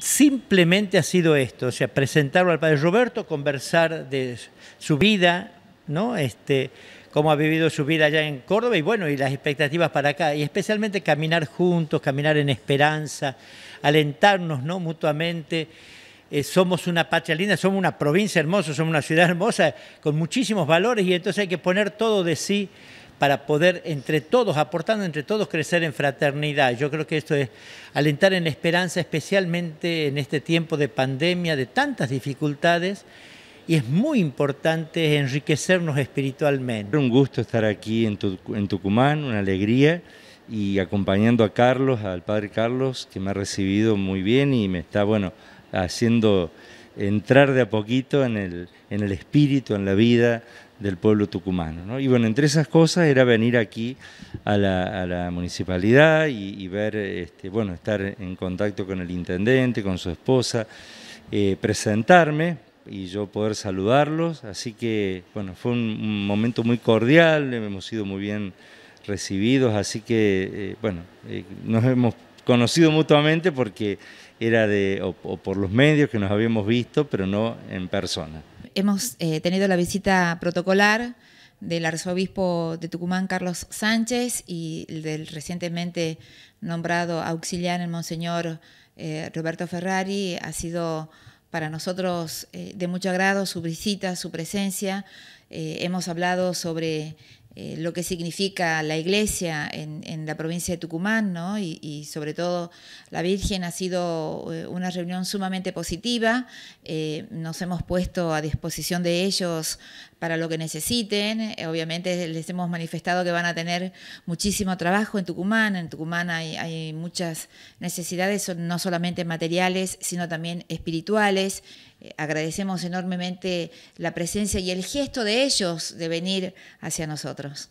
simplemente ha sido esto, o sea, presentarlo al padre Roberto, conversar de su vida, ¿no? Este, cómo ha vivido su vida allá en Córdoba y bueno, y las expectativas para acá, y especialmente caminar juntos, caminar en esperanza, alentarnos, ¿no? Mutuamente. Eh, somos una patria linda, somos una provincia hermosa, somos una ciudad hermosa, con muchísimos valores y entonces hay que poner todo de sí para poder entre todos, aportando entre todos, crecer en fraternidad. Yo creo que esto es alentar en esperanza, especialmente en este tiempo de pandemia, de tantas dificultades y es muy importante enriquecernos espiritualmente. Un gusto estar aquí en, Tucumán, una alegría y acompañando a Carlos, al padre Carlos, que me ha recibido muy bien y me está, bueno, haciendo entrar de a poquito en el, en el espíritu, en la vida del pueblo tucumano. Y bueno, entre esas cosas era venir aquí a la, a la municipalidad y, ver, este, bueno, estar en contacto con el intendente, con su esposa, eh, presentarme y yo poder saludarlos. Así que, bueno, fue un, momento muy cordial, hemos sido muy bien recibidos, así que, eh, bueno, eh, nos hemos conocido mutuamente porque era de, o, por los medios que nos habíamos visto, pero no en persona. Hemos eh, tenido la visita protocolar del arzobispo de Tucumán, Carlos Sánchez, y del recientemente nombrado auxiliar, el monseñor eh, Roberto Ferrari, ha sido para nosotros eh, de mucho agrado su visita, su presencia. hemos hablado sobre eh, lo que significa la iglesia en, la provincia de Tucumán, ¿no? y, sobre todo la Virgen ha sido eh, una reunión sumamente positiva, eh, nos hemos puesto a disposición de ellos para lo que necesiten, obviamente les hemos manifestado que van a tener muchísimo trabajo en Tucumán, en Tucumán hay, hay muchas necesidades, no solamente materiales, sino también espirituales, eh, agradecemos enormemente la presencia y el gesto de ellos de venir hacia nosotros.